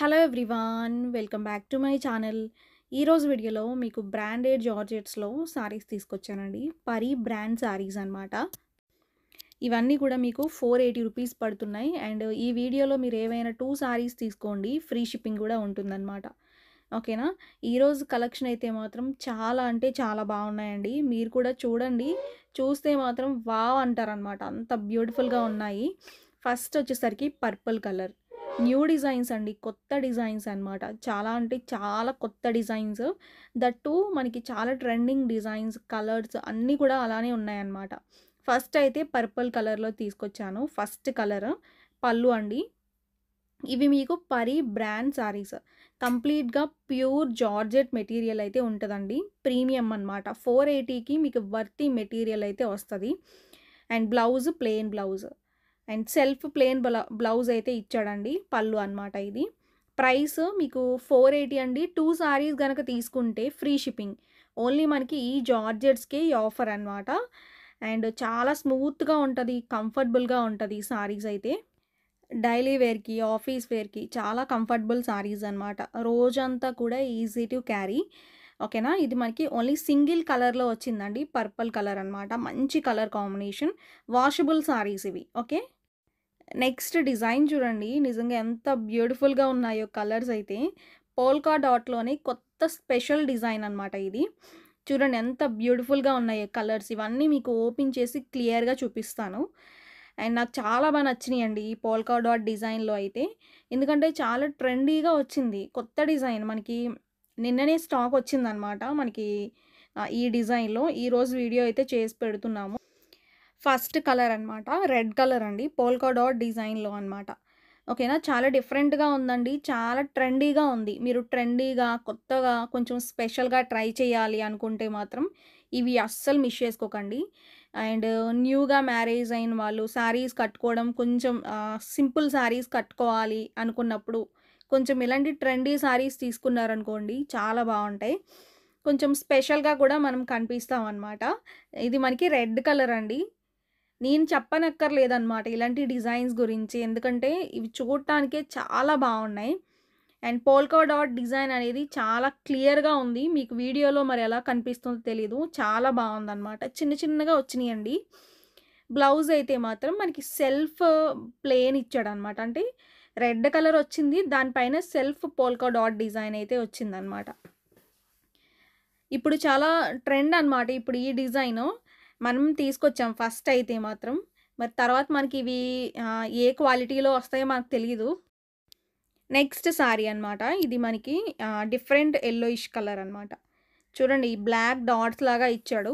hello everyone welcome back to my channel ఈరోజు వీడియోలో మీకు బ్రాండెడ్ జార్జెట్స్లో సారీస్ తీసుకొచ్చానండి పరీ బ్రాండ్ శారీస్ అనమాట ఇవన్నీ కూడా మీకు ఫోర్ ఎయిటీ రూపీస్ పడుతున్నాయి అండ్ ఈ వీడియోలో మీరు ఏవైనా టూ సారీస్ తీసుకోండి ఫ్రీ షిప్పింగ్ కూడా ఉంటుందన్నమాట ఓకేనా ఈరోజు కలెక్షన్ అయితే మాత్రం చాలా అంటే చాలా బాగున్నాయండి మీరు కూడా చూడండి చూస్తే మాత్రం వావ్ అంటారనమాట అంత బ్యూటిఫుల్గా ఉన్నాయి ఫస్ట్ వచ్చేసరికి పర్పుల్ కలర్ న్యూ డిజైన్స్ అండి కొత్త డిజైన్స్ అనమాట చాలా అంటే చాలా కొత్త డిజైన్స్ దట్టు మనకి చాలా ట్రెండింగ్ డిజైన్స్ కలర్స్ అన్నీ కూడా అలానే ఉన్నాయన్నమాట ఫస్ట్ అయితే పర్పుల్ కలర్లో తీసుకొచ్చాను ఫస్ట్ కలర్ పళ్ళు అండి ఇవి మీకు పరి బ్రాండ్ శారీస్ కంప్లీట్గా ప్యూర్ జార్జెట్ మెటీరియల్ అయితే ఉంటుందండి ప్రీమియం అనమాట ఫోర్ ఎయిటీకి మీకు వర్తి మెటీరియల్ అయితే వస్తుంది and blouse plain blouse and self plain blouse అయితే ఇచ్చాడండి పళ్ళు అనమాట ఇది ప్రైస్ మీకు ఫోర్ ఎయిటీ అండి టూ సారీస్ కనుక తీసుకుంటే ఫ్రీ షిప్పింగ్ ఓన్లీ మనకి ఈ జార్జెట్స్కే ఈ ఆఫర్ అనమాట అండ్ చాలా స్మూత్గా ఉంటుంది కంఫర్టబుల్గా ఉంటుంది ఈ సారీస్ అయితే డైలీ వేర్కి ఆఫీస్ వేర్కి చాలా కంఫర్టబుల్ సారీస్ అనమాట రోజంతా కూడా ఈజీ టు క్యారీ ఓకేనా ఇది మనకి ఓన్లీ సింగిల్ కలర్లో వచ్చిందండి పర్పుల్ కలర్ అనమాట మంచి కలర్ కాంబినేషన్ వాషబుల్ సారీస్ ఇవి ఓకే నెక్స్ట్ డిజైన్ చూడండి నిజంగా ఎంత బ్యూటిఫుల్గా ఉన్నాయో కలర్స్ అయితే పోల్కా డాట్లోని కొత్త స్పెషల్ డిజైన్ అనమాట ఇది చూడండి ఎంత బ్యూటిఫుల్గా ఉన్నాయి కలర్స్ ఇవన్నీ మీకు ఓపెన్ చేసి క్లియర్గా చూపిస్తాను అండ్ నాకు చాలా బాగా నచ్చినాయి అండి ఈ పోల్కా డాట్ డిజైన్లో అయితే ఎందుకంటే చాలా ట్రెండీగా వచ్చింది కొత్త డిజైన్ మనకి నిన్ననే స్టాక్ వచ్చిందనమాట మనకి ఈ డిజైన్లో ఈరోజు వీడియో అయితే చేసి పెడుతున్నాము ఫస్ట్ కలర్ అనమాట రెడ్ కలర్ అండి పోల్కా డాట్ డిజైన్లో అనమాట ఓకేనా చాలా డిఫరెంట్గా ఉందండి చాలా ట్రెండీగా ఉంది మీరు ట్రెండీగా కొత్తగా కొంచెం స్పెషల్గా ట్రై చేయాలి అనుకుంటే మాత్రం ఇవి అస్సలు మిస్ చేసుకోకండి అండ్ న్యూగా మ్యారేజ్ అయిన వాళ్ళు శారీస్ కట్టుకోవడం కొంచెం సింపుల్ శారీస్ కట్టుకోవాలి అనుకున్నప్పుడు కొంచెం ఇలాంటి ట్రెండీ శారీస్ తీసుకున్నారనుకోండి చాలా బాగుంటాయి కొంచెం స్పెషల్గా కూడా మనం కనిపిస్తాం అనమాట ఇది మనకి రెడ్ కలర్ అండి నేను చెప్పనక్కర్లేదనమాట ఇలాంటి డిజైన్స్ గురించి ఎందుకంటే ఇవి చూడటానికే చాలా బాగున్నాయి అండ్ పోల్కో డాట్ డిజైన్ అనేది చాలా క్లియర్గా ఉంది మీకు వీడియోలో మరి ఎలా కనిపిస్తుందో తెలీదు చాలా బాగుందన్నమాట చిన్న చిన్నగా వచ్చినాయండి బ్లౌజ్ అయితే మాత్రం మనకి సెల్ఫ్ ప్లేన్ ఇచ్చాడు అనమాట అంటే రెడ్ కలర్ వచ్చింది దానిపైన సెల్ఫ్ పోల్కో డాట్ డిజైన్ అయితే వచ్చిందనమాట ఇప్పుడు చాలా ట్రెండ్ అనమాట ఇప్పుడు ఈ డిజైను మనం తీసుకొచ్చాం ఫస్ట్ అయితే మాత్రం మరి తర్వాత మనకి ఇవి ఏ క్వాలిటీలో వస్తాయో మనకు తెలియదు నెక్స్ట్ శారీ అనమాట ఇది మనకి డిఫరెంట్ ఎల్లోయిష్ కలర్ అనమాట చూడండి బ్లాక్ డాట్స్ లాగా ఇచ్చాడు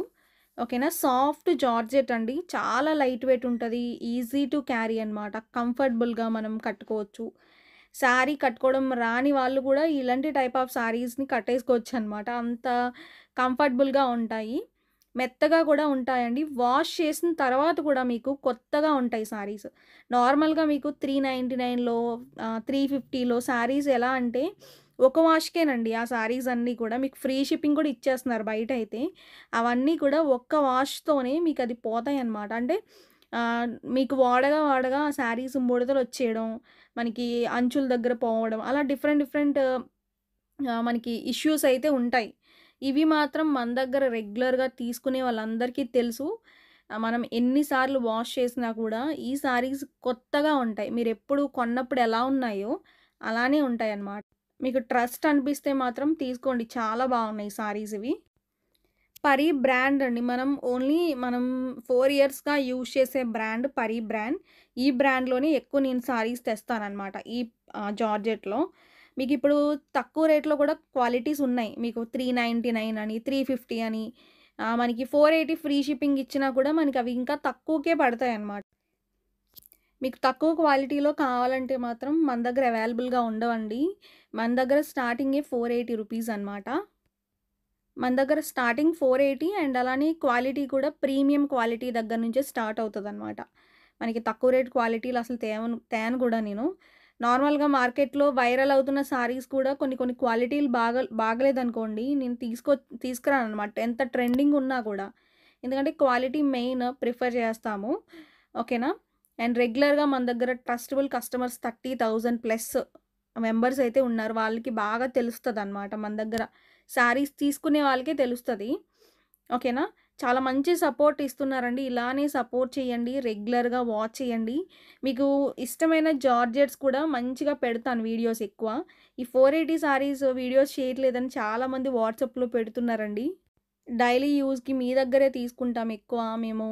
ఓకేనా సాఫ్ట్ జార్జెట్ అండి చాలా లైట్ వెయిట్ ఉంటుంది ఈజీ టు క్యారీ అనమాట కంఫర్టబుల్గా మనం కట్టుకోవచ్చు శారీ కట్టుకోవడం రాని వాళ్ళు కూడా ఇలాంటి టైప్ ఆఫ్ శారీస్ని కట్టేసుకోవచ్చు అనమాట అంత కంఫర్టబుల్గా ఉంటాయి మెత్తగా కూడా ఉంటాయండి వాష్ చేసిన తర్వాత కూడా మీకు కొత్తగా ఉంటాయి శారీస్ నార్మల్గా మీకు త్రీ నైంటీ నైన్లో త్రీ ఫిఫ్టీలో శారీస్ ఎలా అంటే ఒక వాష్కేనండి ఆ శారీస్ అన్నీ కూడా మీకు ఫ్రీ షిప్పింగ్ కూడా ఇచ్చేస్తున్నారు బయట అయితే అవన్నీ కూడా ఒక్క వాష్తోనే మీకు అది పోతాయి అన్నమాట అంటే మీకు వాడగా వాడగా ఆ శారీస్ ముడతలు వచ్చేయడం మనకి అంచుల దగ్గర పోవడం అలా డిఫరెంట్ డిఫరెంట్ మనకి ఇష్యూస్ అయితే ఉంటాయి ఇవి మాత్రం మన దగ్గర రెగ్యులర్గా తీసుకునే వాళ్ళందరికీ తెలుసు మనం ఎన్నిసార్లు వాష్ చేసినా కూడా ఈ సారీస్ కొత్తగా ఉంటాయి మీరు ఎప్పుడు కొన్నప్పుడు ఎలా ఉన్నాయో అలానే ఉంటాయి అన్నమాట మీకు ట్రస్ట్ అనిపిస్తే మాత్రం తీసుకోండి చాలా బాగున్నాయి సారీస్ ఇవి పరీ బ్రాండ్ అండి మనం ఓన్లీ మనం ఫోర్ ఇయర్స్గా యూజ్ చేసే బ్రాండ్ పరీ బ్రాండ్ ఈ బ్రాండ్లోనే ఎక్కువ నేను సారీస్ తెస్తాను అనమాట ఈ జార్జెట్లో మీకు ఇప్పుడు తక్కువ రేట్లో కూడా క్వాలిటీస్ ఉన్నాయి మీకు త్రీ నైంటీ నైన్ అని త్రీ ఫిఫ్టీ అని మనకి ఫోర్ ఎయిటీ ఫ్రీ షిప్పింగ్ ఇచ్చినా కూడా మనకి అవి ఇంకా తక్కువకే పడతాయి అన్నమాట మీకు తక్కువ క్వాలిటీలో కావాలంటే మాత్రం మన దగ్గర అవైలబుల్గా ఉండవండి మన దగ్గర స్టార్టింగే ఫోర్ ఎయిటీ రూపీస్ అనమాట మన దగ్గర స్టార్టింగ్ ఫోర్ ఎయిటీ అండ్ అలానే క్వాలిటీ కూడా ప్రీమియం క్వాలిటీ దగ్గర నుంచే స్టార్ట్ అవుతుంది అనమాట మనకి తక్కువ రేట్ క్వాలిటీలు అసలు తేవను తేను కూడా నేను నార్మల్గా మార్కెట్లో వైరల్ అవుతున్న సారీస్ కూడా కొన్ని కొన్ని క్వాలిటీలు బాగా బాగలేదనుకోండి నేను తీసుకో తీసుకురాను అనమాట ఎంత ట్రెండింగ్ ఉన్నా కూడా ఎందుకంటే క్వాలిటీ మెయిన్ ప్రిఫర్ చేస్తాము ఓకేనా అండ్ రెగ్యులర్గా మన దగ్గర trustable customers thirty thousand plus members అయితే ఉన్నారు వాళ్ళకి బాగా తెలుస్తుంది అనమాట మన దగ్గర శారీస్ తీసుకునే వాళ్ళకే తెలుస్తుంది ఓకేనా చాలా మంచి సపోర్ట్ ఇస్తున్నారండి ఇలానే సపోర్ట్ చేయండి రెగ్యులర్గా వాచ్ చేయండి మీకు ఇష్టమైన జార్జెట్స్ కూడా మంచిగా పెడతాను వీడియోస్ ఎక్కువ ఈ ఫోర్ ఎయిటీ సారీస్ వీడియోస్ చేయట్లేదని చాలామంది వాట్సాప్లో పెడుతున్నారండి డైలీ యూస్కి మీ దగ్గరే తీసుకుంటాం ఎక్కువ మేము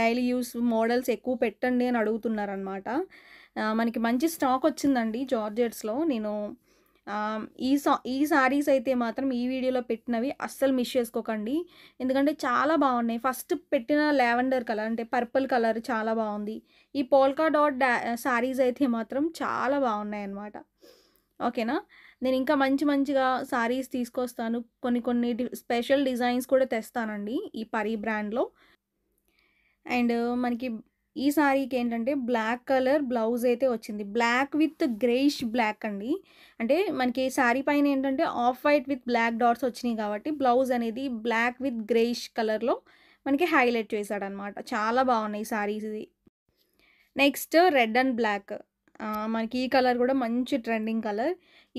డైలీ యూస్ మోడల్స్ ఎక్కువ పెట్టండి అని అడుగుతున్నారనమాట మనకి మంచి స్టాక్ వచ్చిందండి జార్జెట్స్లో నేను ఈ సా ఈ శారీస్ అయితే మాత్రం ఈ వీడియోలో పెట్టినవి అస్సలు మిస్ చేసుకోకండి ఎందుకంటే చాలా బాగున్నాయి ఫస్ట్ పెట్టిన లావెండర్ కలర్ అంటే పర్పుల్ కలర్ చాలా బాగుంది ఈ పోల్కా డాట్ డా శారీస్ అయితే మాత్రం చాలా బాగున్నాయి అన్నమాట ఓకేనా నేను ఇంకా మంచి మంచిగా శారీస్ తీసుకొస్తాను కొన్ని కొన్ని స్పెషల్ డిజైన్స్ కూడా తెస్తానండి ఈ పరీ బ్రాండ్లో అండ్ మనకి ఈ సారీకి ఏంటంటే బ్లాక్ కలర్ బ్లౌజ్ అయితే వచ్చింది బ్లాక్ విత్ గ్రేష్ బ్లాక్ అండి అంటే మనకి శారీ పైన ఏంటంటే off white with black dots వచ్చినాయి కాబట్టి బ్లౌజ్ అనేది బ్లాక్ విత్ గ్రేష్ కలర్లో మనకి హైలైట్ చేశాడనమాట చాలా బాగున్నాయి శారీస్ ఇది నెక్స్ట్ రెడ్ అండ్ బ్లాక్ మనకి ఈ కలర్ కూడా మంచి ట్రెండింగ్ కలర్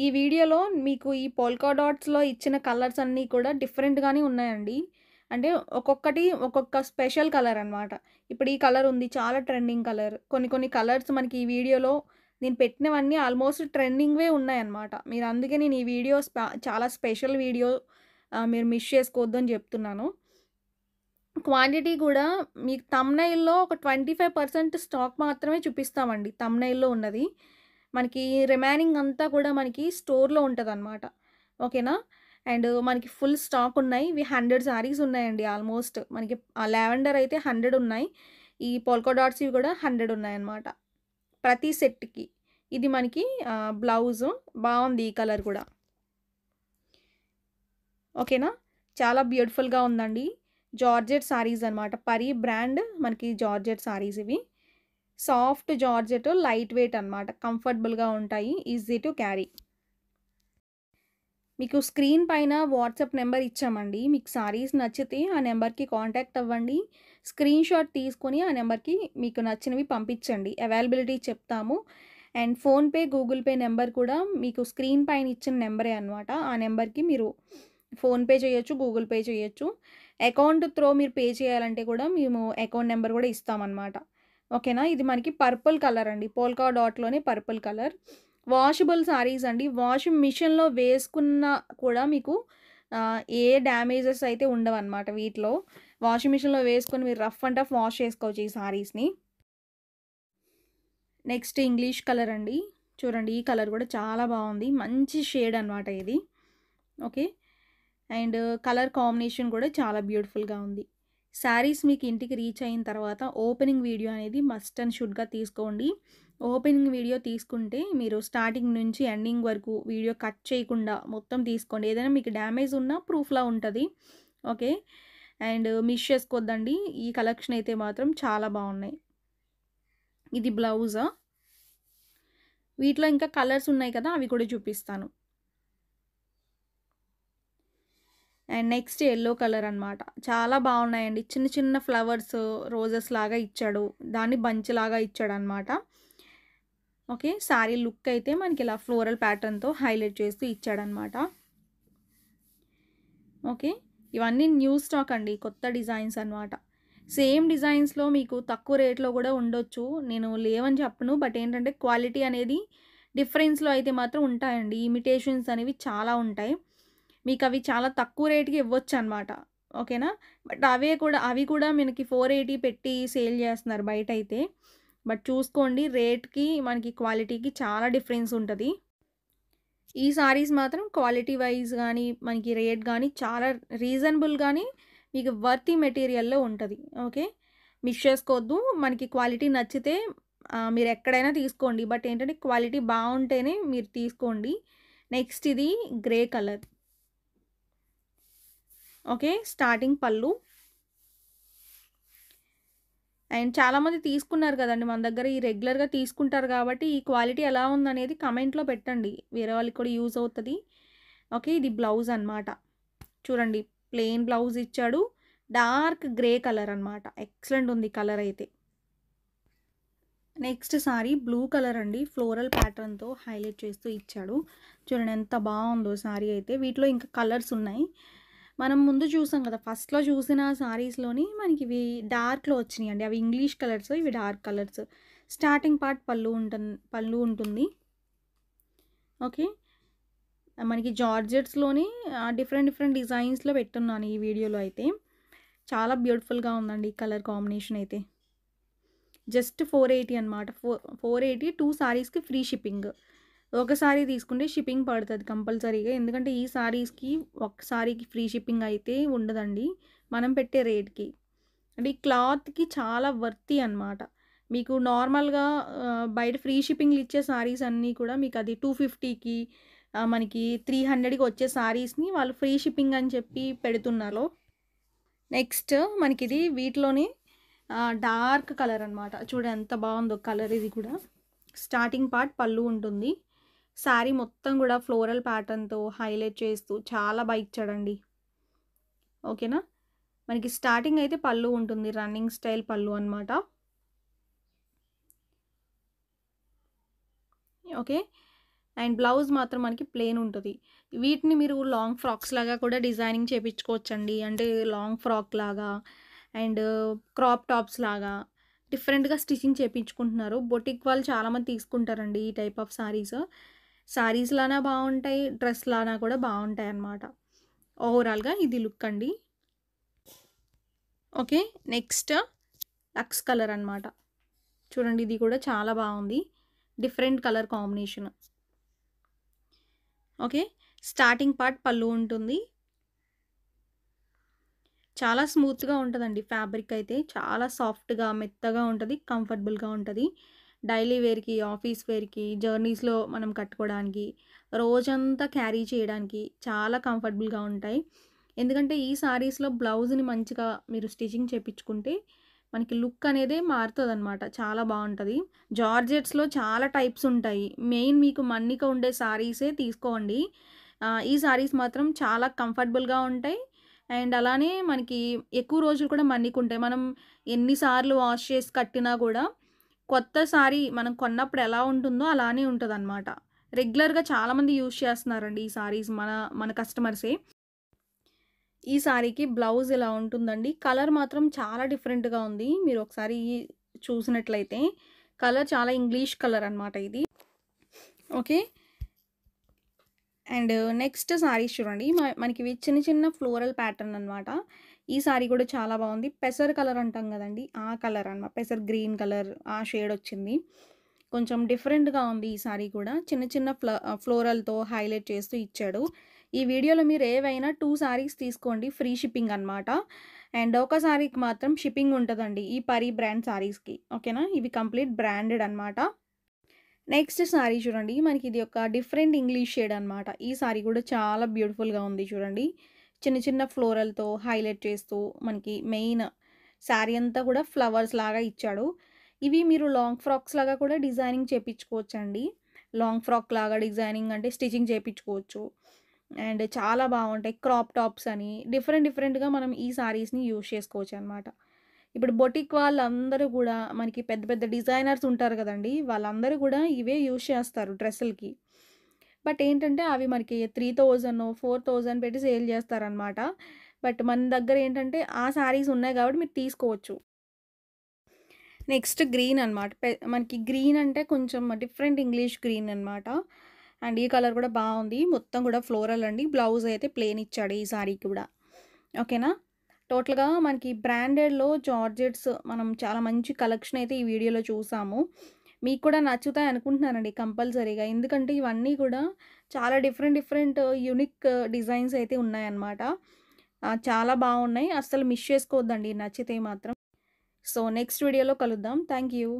ఈ వీడియోలో మీకు ఈ పోల్కా డాట్స్లో ఇచ్చిన కలర్స్ అన్నీ కూడా డిఫరెంట్గానే ఉన్నాయండి అంటే ఒక్కొక్కటి ఒక్కొక్క స్పెషల్ కలర్ అనమాట ఇప్పుడు ఈ కలర్ ఉంది చాలా ట్రెండింగ్ కలర్ కొన్ని కొన్ని కలర్స్ మనకి ఈ వీడియోలో నేను పెట్టినవన్నీ ఆల్మోస్ట్ ట్రెండింగ్వే ఉన్నాయన్నమాట మీరు అందుకే నేను ఈ వీడియో చాలా స్పెషల్ వీడియో మీరు మిస్ చేసుకోవద్దు అని చెప్తున్నాను క్వాంటిటీ కూడా మీకు తమ్నైల్లో ఒక ట్వంటీ ఫైవ్ పర్సెంట్ స్టాక్ మాత్రమే చూపిస్తామండి తమ్నైల్లో ఉన్నది మనకి రిమైనింగ్ అంతా కూడా మనకి స్టోర్లో ఉంటుంది అనమాట ఓకేనా అండ్ మనకి ఫుల్ స్టాక్ ఉన్నాయి ఇవి హండ్రెడ్ శారీస్ ఉన్నాయండి ఆల్మోస్ట్ మనకి లావెండర్ అయితే హండ్రెడ్ ఉన్నాయి ఈ పోల్కో డాట్స్ ఇవి కూడా హండ్రెడ్ ఉన్నాయన్నమాట ప్రతి సెట్కి ఇది మనకి బ్లౌజ్ బాగుంది ఈ కలర్ కూడా ఓకేనా చాలా బ్యూటిఫుల్గా ఉందండి జార్జెట్ శారీస్ అనమాట పరి బ్రాండ్ మనకి జార్జెట్ శారీస్ ఇవి సాఫ్ట్ జార్జెట్ లైట్ వెయిట్ అనమాట కంఫర్టబుల్గా ఉంటాయి ఈజీ టు క్యారీ మీకు స్క్రీన్ పైన వాట్సాప్ నెంబర్ ఇచ్చామండి మీకు సారీస్ నచ్చితే ఆ నెంబర్కి కాంటాక్ట్ అవ్వండి స్క్రీన్ షాట్ తీసుకొని ఆ నెంబర్కి మీకు నచ్చినవి పంపించండి అవైలబిలిటీ చెప్తాము and PhonePe Google Pay number కూడా మీకు స్క్రీన్ పైన ఇచ్చిన నెంబరే అనమాట ఆ నెంబర్కి మీరు ఫోన్పే చేయొచ్చు గూగుల్ పే చేయొచ్చు అకౌంట్ త్రో మీరు పే చేయాలంటే కూడా మేము అకౌంట్ నెంబర్ కూడా ఇస్తామన్నమాట ఓకేనా ఇది మనకి పర్పుల్ కలర్ అండి పోల్కా డాట్లోనే పర్పుల్ కలర్ వాషబుల్ సారీస్ అండి వాషింగ్ మిషన్లో వేసుకున్నా కూడా మీకు ఏ డ్యామేజెస్ అయితే ఉండవు అనమాట వీటిలో వాషింగ్ మిషన్లో వేసుకొని మీరు రఫ్ అండ్ టఫ్ వాష్ చేసుకోవచ్చు ఈ సారీస్ని నెక్స్ట్ ఇంగ్లీష్ కలర్ అండి చూడండి ఈ కలర్ కూడా చాలా బాగుంది మంచి షేడ్ అనమాట ఇది ఓకే అండ్ కలర్ కాంబినేషన్ కూడా చాలా బ్యూటిఫుల్గా ఉంది శారీస్ మీకు ఇంటికి రీచ్ అయిన తర్వాత ఓపెనింగ్ వీడియో అనేది మస్ట్ అండ్ షుడ్గా తీసుకోండి ఓపెనింగ్ వీడియో తీసుకుంటే మీరు స్టార్టింగ్ నుంచి ఎండింగ్ వరకు వీడియో కట్ చేయకుండా మొత్తం తీసుకోండి ఏదైనా మీకు డ్యామేజ్ ఉన్నా ప్రూఫ్లా ఉంటుంది ఓకే అండ్ మిస్ చేసుకోద్దండి ఈ కలెక్షన్ అయితే మాత్రం చాలా బాగున్నాయి ఇది బ్లౌజా వీటిలో ఇంకా కలర్స్ ఉన్నాయి కదా అవి కూడా చూపిస్తాను అండ్ నెక్స్ట్ ఎల్లో కలర్ అనమాట చాలా బాగున్నాయండి చిన్న చిన్న ఫ్లవర్స్ రోజెస్ లాగా ఇచ్చాడు దాన్ని బంచ్ లాగా ఇచ్చాడు అనమాట ఓకే శారీ లుక్ అయితే మనకి ఇలా ఫ్లోరల్ ప్యాటర్న్తో హైలైట్ చేస్తూ ఇచ్చాడనమాట ఓకే ఇవన్నీ న్యూ స్టాక్ అండి కొత్త డిజైన్స్ అనమాట సేమ్ డిజైన్స్లో మీకు తక్కువ రేట్లో కూడా ఉండొచ్చు నేను లేవని చెప్పను బట్ ఏంటంటే క్వాలిటీ అనేది డిఫరెన్స్లో అయితే మాత్రం ఉంటాయండి ఇమిటేషన్స్ అనేవి చాలా ఉంటాయి మీకు అవి చాలా తక్కువ రేట్కి ఇవ్వచ్చు అనమాట ఓకేనా బట్ అవే కూడా అవి కూడా మనకి ఫోర్ ఎయిటీ పెట్టి సేల్ చేస్తున్నారు బయట అయితే బట్ చూసుకోండి రేట్కి మనకి క్వాలిటీకి చాలా డిఫరెన్స్ ఉంటుంది ఈ సారీస్ మాత్రం క్వాలిటీ వైజ్ కానీ మనకి రేట్ కానీ చాలా రీజనబుల్ కానీ మీకు వర్తీ మెటీరియల్లో ఉంటుంది ఓకే మిస్ చేసుకోవద్దు మనకి క్వాలిటీ నచ్చితే మీరు ఎక్కడైనా తీసుకోండి బట్ ఏంటంటే క్వాలిటీ బాగుంటేనే మీరు తీసుకోండి నెక్స్ట్ ఇది గ్రే కలర్ ఓకే స్టార్టింగ్ పళ్ళు అండ్ చాలామంది తీసుకున్నారు కదండి మన దగ్గర ఈ రెగ్యులర్గా తీసుకుంటారు కాబట్టి ఈ క్వాలిటీ ఎలా ఉందనేది కమెంట్లో పెట్టండి వేరే వాళ్ళకి కూడా యూజ్ అవుతుంది ఓకే ఇది బ్లౌజ్ అనమాట చూడండి ప్లెయిన్ బ్లౌజ్ ఇచ్చాడు డార్క్ గ్రే కలర్ అనమాట ఎక్సలెంట్ ఉంది కలర్ అయితే నెక్స్ట్ సారీ బ్లూ కలర్ అండి ఫ్లోరల్ ప్యాటర్న్తో హైలైట్ చేస్తూ ఇచ్చాడు చూడండి ఎంత బాగుందో సారీ అయితే వీటిలో ఇంకా కలర్స్ ఉన్నాయి మనం ముందు చూసాం కదా ఫస్ట్లో చూసిన శారీస్లోని మనకి ఇవి డార్క్లో వచ్చినాయి అండి అవి ఇంగ్లీష్ కలర్స్ ఇవి డార్క్ కలర్స్ స్టార్టింగ్ పార్ట్ పళ్ళు ఉంటుంది పళ్ళు ఉంటుంది ఓకే మనకి జార్జెట్స్లోనే డిఫరెంట్ డిఫరెంట్ డిజైన్స్లో పెట్టున్నాను ఈ వీడియోలో అయితే చాలా బ్యూటిఫుల్గా ఉందండి ఈ కలర్ కాంబినేషన్ అయితే జస్ట్ ఫోర్ ఎయిటీ అనమాట ఫోర్ ఫోర్ ఎయిటీ టూ శారీస్కి ఫ్రీ షిప్పింగ్ ఒకసారి తీసుకుంటే షిప్పింగ్ పడుతుంది కంపల్సరీగా ఎందుకంటే ఈ సారీస్కి ఒకసారికి ఫ్రీ షిప్పింగ్ అయితే ఉండదండి మనం పెట్టే రేట్కి అంటే ఈ క్లాత్కి చాలా వర్తి అనమాట మీకు నార్మల్గా బయట ఫ్రీ షిప్పింగ్లు ఇచ్చే సారీస్ అన్నీ కూడా మీకు అది టూ ఫిఫ్టీకి మనకి త్రీ హండ్రెడ్కి వచ్చే సారీస్ని వాళ్ళు ఫ్రీ షిప్పింగ్ అని చెప్పి పెడుతున్నారు నెక్స్ట్ మనకి ఇది వీటిలోనే డార్క్ కలర్ అనమాట చూడ ఎంత బాగుందో కలర్ ఇది కూడా స్టార్టింగ్ పార్ట్ పళ్ళు ఉంటుంది శారీ మొత్తం కూడా ఫ్లోరల్ ప్యాటర్న్తో హైలైట్ చేస్తూ చాలా బైక్ ఇచ్చాడండి ఓకేనా మనకి స్టార్టింగ్ అయితే పళ్ళు ఉంటుంది రన్నింగ్ స్టైల్ పళ్ళు అనమాట ఓకే అండ్ బ్లౌజ్ మాత్రం మనకి ప్లెయిన్ ఉంటుంది వీటిని మీరు లాంగ్ ఫ్రాక్స్ లాగా కూడా డిజైనింగ్ చేయించుకోవచ్చండి అంటే లాంగ్ ఫ్రాక్ లాగా అండ్ క్రాప్ టాప్స్ లాగా డిఫరెంట్గా స్టిచ్చింగ్ చేయించుకుంటున్నారు బొటిక్ వాళ్ళు చాలామంది తీసుకుంటారండి ఈ టైప్ ఆఫ్ శారీస్ లానా బాగుంటాయి లానా కూడా బాగుంటాయి అన్నమాట ఓవరాల్గా ఇది లుక్ అండి ఓకే నెక్స్ట్ లక్స్ కలర్ అనమాట చూడండి ఇది కూడా చాలా బాగుంది different colour combination okay starting part పళ్ళు ఉంటుంది చాలా స్మూత్గా ఉంటుందండి ఫ్యాబ్రిక్ అయితే చాలా సాఫ్ట్గా మెత్తగా ఉంటుంది కంఫర్టబుల్గా ఉంటుంది డైలీ వేర్కి ఆఫీస్ వేర్కి జర్నీస్లో మనం కట్టుకోవడానికి రోజంతా క్యారీ చేయడానికి చాలా కంఫర్టబుల్గా ఉంటాయి ఎందుకంటే ఈ సారీస్లో బ్లౌజ్ని మంచిగా మీరు స్టిచ్చింగ్ చేపించుకుంటే మనకి లుక్ అనేది మారుతుంది అనమాట చాలా బాగుంటుంది జార్జెట్స్లో చాలా టైప్స్ ఉంటాయి మెయిన్ మీకు మన్నిక ఉండే సారీసే తీసుకోండి ఈ సారీస్ మాత్రం చాలా కంఫర్టబుల్గా ఉంటాయి అండ్ అలానే మనకి ఎక్కువ రోజులు కూడా మన్నిక ఉంటాయి మనం ఎన్నిసార్లు వాష్ చేసి కట్టినా కూడా కొత్త మనం కొన్నప్పుడు ఎలా ఉంటుందో అలానే ఉంటుంది అనమాట రెగ్యులర్గా చాలామంది యూజ్ చేస్తున్నారండి ఈ సారీస్ మన మన కస్టమర్సే ఈ సారీకి బ్లౌజ్ ఇలా ఉంటుందండి కలర్ మాత్రం చాలా డిఫరెంట్గా ఉంది మీరు ఒకసారి చూసినట్లయితే కలర్ చాలా ఇంగ్లీష్ కలర్ అనమాట ఇది ఓకే అండ్ నెక్స్ట్ సారీస్ చూడండి మనకి ఇవి చిన్న చిన్న ఫ్లోరల్ ప్యాటర్న్ అనమాట ఈ సారీ కూడా చాలా బాగుంది పెసర్ కలర్ అంటాం కదండి ఆ కలర్ అనమాట పెసర్ గ్రీన్ కలర్ ఆ షేడ్ వచ్చింది కొంచెం డిఫరెంట్గా ఉంది ఈ సారీ కూడా చిన్న చిన్న ఫ్ల ఫ్లోరల్తో హైలైట్ చేస్తూ ఇచ్చాడు ఈ వీడియోలో మీరు ఏవైనా టూ సారీస్ తీసుకోండి ఫ్రీ షిప్పింగ్ అనమాట అండ్ ఒక సారీకి మాత్రం షిప్పింగ్ ఉంటుందండి ఈ పరి బ్రాండ్ సారీస్కి ఓకేనా ఇవి కంప్లీట్ బ్రాండెడ్ అనమాట నెక్స్ట్ సారీ చూడండి మనకి ఇది ఒక డిఫరెంట్ ఇంగ్లీష్ షేడ్ అనమాట ఈ సారీ కూడా చాలా బ్యూటిఫుల్గా ఉంది చూడండి చిన్న చిన్న ఫ్లోరల్తో హైలైట్ చేస్తూ మనకి మెయిన్ శారీ అంతా కూడా ఫ్లవర్స్ లాగా ఇచ్చాడు ఇవి మీరు లాంగ్ ఫ్రాక్స్ లాగా కూడా డిజైనింగ్ చేయించుకోవచ్చు అండి లాంగ్ ఫ్రాక్ లాగా డిజైనింగ్ అంటే స్టిచింగ్ చేయించుకోవచ్చు అండ్ చాలా బాగుంటాయి క్రాప్ టాప్స్ అని డిఫరెంట్ డిఫరెంట్గా మనం ఈ శారీస్ని యూజ్ చేసుకోవచ్చు అనమాట ఇప్పుడు బొటిక్ వాళ్ళందరూ కూడా మనకి పెద్ద పెద్ద డిజైనర్స్ ఉంటారు కదండి వాళ్ళందరూ కూడా ఇవే యూజ్ చేస్తారు డ్రెస్సులకి బట్ ఏంటంటే అవి మనకి త్రీ థౌజండ్ ఫోర్ థౌజండ్ పెట్టి సేల్ చేస్తారనమాట బట్ మన దగ్గర ఏంటంటే ఆ శారీస్ ఉన్నాయి కాబట్టి మీరు తీసుకోవచ్చు నెక్స్ట్ గ్రీన్ అనమాట మనకి గ్రీన్ అంటే కొంచెం డిఫరెంట్ ఇంగ్లీష్ గ్రీన్ అనమాట అండ్ ఈ కలర్ కూడా బాగుంది మొత్తం కూడా ఫ్లోరల్ అండి బ్లౌజ్ అయితే ప్లేన్ ఇచ్చాడు ఈ శారీకి కూడా ఓకేనా టోటల్గా మనకి బ్రాండెడ్లో జార్జెట్స్ మనం చాలా మంచి కలెక్షన్ అయితే ఈ వీడియోలో చూసాము మీకు కూడా నచ్చుతాయి అనుకుంటున్నానండి కంపల్సరీగా ఎందుకంటే ఇవన్నీ కూడా చాలా డిఫరెంట్ డిఫరెంట్ యూనిక్ డిజైన్స్ అయితే ఉన్నాయన్నమాట చాలా బాగున్నాయి అస్సలు మిస్ చేసుకోవద్దండి నచ్చితే మాత్రం సో నెక్స్ట్ వీడియోలో కలుద్దాం థ్యాంక్ యూ